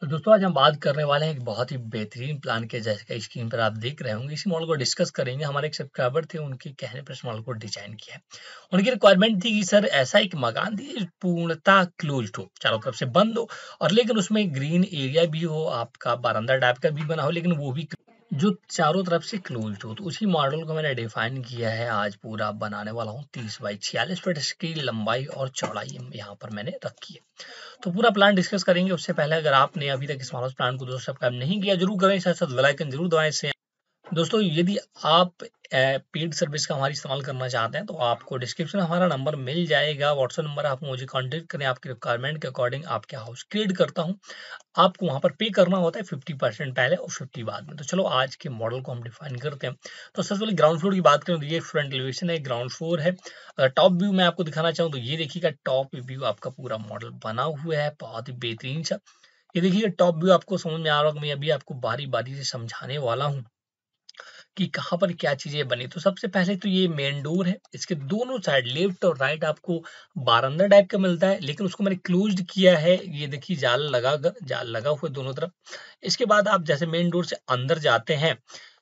तो दोस्तों आज हम बात करने वाले हैं एक बहुत ही बेहतरीन प्लान के जैसे स्क्रीन पर आप देख रहे होंगे इस मॉडल को डिस्कस करेंगे हमारे एक सब्सक्राइबर थे उनके कहने पर इस मॉडल को डिजाइन किया है उनकी रिक्वायरमेंट थी कि सर ऐसा एक मकान थी पूर्णता क्लोज हो चारों तरफ से बंद हो और लेकिन उसमें ग्रीन एरिया भी हो आपका बारंदा टाइप का भी बना हो लेकिन वो भी जो चारों तरफ से क्लोज हो तो उसी मॉडल को मैंने डिफाइन किया है आज पूरा बनाने वाला हूँ तीस बाई छियालीस फीट इसकी लंबाई और चौड़ाई यहाँ पर मैंने रखी है तो पूरा प्लान डिस्कस करेंगे उससे पहले अगर आपने अभी तक इस मॉडल प्लान को दोस्तों सब्सक्राइब नहीं किया जरूर करें साथ साथ वेलाइकन जरूर दबाएं से दोस्तों यदि आप पेड सर्विस का हमारी इस्तेमाल करना चाहते हैं तो आपको डिस्क्रिप्शन में हमारा नंबर मिल जाएगा व्हाट्सएप नंबर आप मुझे कांटेक्ट करें आपकी रिक्वायरमेंट के अकॉर्डिंग आपके हाउस क्रिएट करता हूं आपको वहां पर पे करना होता है फिफ्टी परसेंट पहले और फिफ्टी बाद में तो चलो आज के मॉडल को हम डिफाइन करते हैं तो सबसे पहले ग्राउंड फ्लोर की बात करें तो ये फ्रंट एलिवेशन है ग्राउंड फ्लोर है टॉप व्यू मैं आपको दिखाना चाहूँ तो ये देखिएगा टॉप व्यू आपका पूरा मॉडल बना हुआ है बहुत ही बेहतरीन सा ये देखिए टॉप व्यू आपको समझ में आ रहा होगा मैं अभी आपको बारी बारी से समझाने वाला हूँ कि कहाँ पर क्या चीजें बनी तो सबसे पहले तो ये मेन डोर है इसके दोनों साइड लेफ्ट और राइट आपको बारंदा टाइप का मिलता है लेकिन उसको मैंने क्लोज किया है ये देखिए जाल लगा जाल लगा हुआ दोनों तरफ इसके बाद आप जैसे मेन डोर से अंदर जाते हैं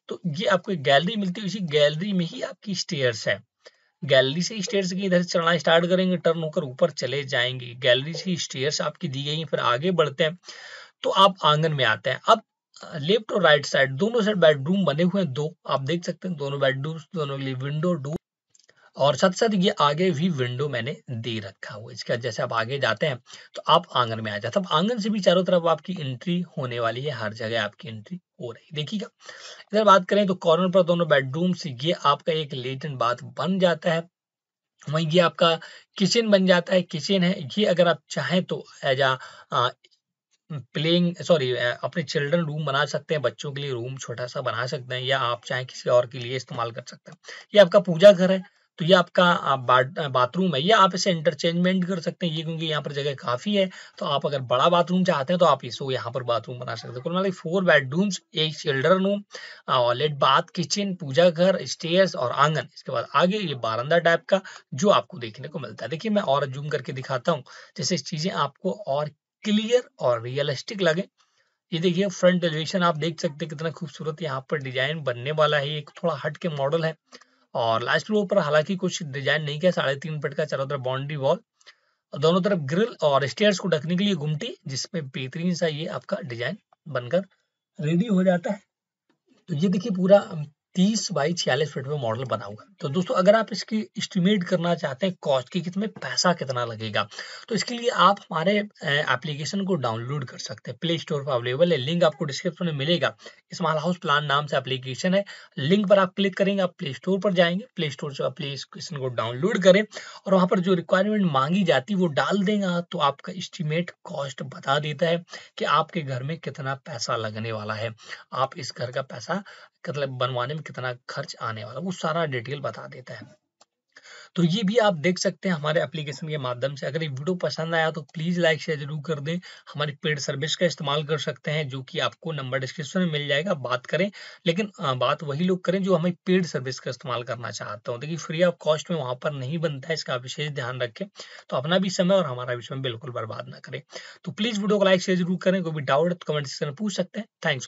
तो ये आपको एक गैलरी मिलती है इसी गैलरी में ही आपकी स्टेयर्स है गैलरी से स्टेयर्स की इधर चढ़ना स्टार्ट करेंगे टर्न होकर ऊपर चले जाएंगे गैलरी से स्टेयर्स आपकी दी गई फिर आगे बढ़ते हैं तो आप आंगन में आते हैं अब लेफ्ट और राइट साइड दोनों साइड बेडरूम बने हुए हैं दो आप देख सकते हैं दोनों बेडरूम दोनों के लिए विंडो डू और साथ साथ ये आगे भी विंडो मैंने दे रखा हुआ इसके बाद जैसे आप आगे जाते हैं तो आप आंगन में आ जाते हैं अब आंगन से भी चारों तरफ आपकी एंट्री होने वाली है हर जगह आपकी एंट्री हो रही देखिएगा इधर बात करें तो कॉर्नर पर दोनों बेडरूम से ये आपका एक लेटन बाथ बन जाता है वहीं ये आपका किचन बन जाता है किचन है ये अगर आप चाहें तो एज आ प्लेइंग सॉरी अपने चिल्ड्रन रूम बना सकते हैं बच्चों के लिए रूम छोटा सा बना सकते हैं या आप चाहे किसी और के लिए इस्तेमाल कर सकते हैं ये आपका पूजा घर है तो ये आपका बाथरूम है या आप इसे इंटरचेंजमेंट कर सकते हैं ये क्योंकि यहाँ पर जगह काफ़ी है तो आप अगर बड़ा बाथरूम चाहते हैं तो आप इसको यहाँ पर बाथरूम बना सकते हैं कुल फोर बेडरूम्स एक चिल्ड्रन रूम लेट बाथ किचन पूजा घर स्टेयर्स और आंगन इसके बाद आगे ये बारंदा टाइप का जो आपको देखने को मिलता है देखिए मैं और जूम करके दिखाता हूँ जैसे चीज़ें आपको और क्लियर और रियलिस्टिक लगे ये देखिए फ्रंट एलिवेशन आप देख सकते हैं कितना खूबसूरत यहाँ पर डिजाइन बनने वाला है ये थोड़ा हट के मॉडल है और लास्ट फ्लोर पर हालांकि कुछ डिजाइन नहीं किया साढ़े तीन फट का चारों तरफ बाउंड्री वॉल दोनों तरफ ग्रिल और स्टेयर्स को ढकने के लिए घुमटी जिसमें बेहतरीन सा ये आपका डिजाइन बनकर रेडी हो जाता है तो ये देखिए पूरा तीस बाई छियालीस फीट में मॉडल बनाऊंगा तो दोस्तों अगर आप इसकी एस्टिमेट करना चाहते हैं कॉस्ट की कितने पैसा कितना लगेगा तो इसके लिए आप हमारे एप्लीकेशन को डाउनलोड कर सकते हैं प्ले स्टोर पर अवेलेबल है लिंक आपको डिस्क्रिप्शन में मिलेगा स्मॉल हाउस प्लान नाम से एप्लीकेशन है लिंक पर आप क्लिक करेंगे आप प्ले स्टोर पर जाएंगे प्ले स्टोर से एप्लीकेशन को डाउनलोड करें और वहाँ पर जो रिक्वायरमेंट मांगी जाती है वो डाल देंगे तो आपका इस्टीमेट कॉस्ट बता देता है कि आपके घर में कितना पैसा लगने वाला है आप इस घर का पैसा मतलब बनवाने में कितना खर्च आने वाला वो सारा डिटेल बता देता है तो ये भी आप देख सकते हैं हमारे एप्लीकेशन के माध्यम से अगर ये वीडियो पसंद आया तो प्लीज लाइक शेयर जरूर कर दें हमारी पेड सर्विस का इस्तेमाल कर सकते हैं जो कि आपको नंबर डिस्क्रिप्शन में मिल जाएगा बात करें लेकिन बात वही लोग करें जो हमें पेड सर्विस का इस्तेमाल करना चाहते हो देखिए फ्री ऑफ कॉस्ट में वहां पर नहीं बनता है इसका विशेष ध्यान रखें तो अपना भी समय और हमारा भी समय बिल्कुल बर्बाद ना करें तो प्लीज वीडियो को लाइक शेयर जरूर करें कोई भी डाउट कमेंट सेक्शन में पूछ सकते हैं थैंक्स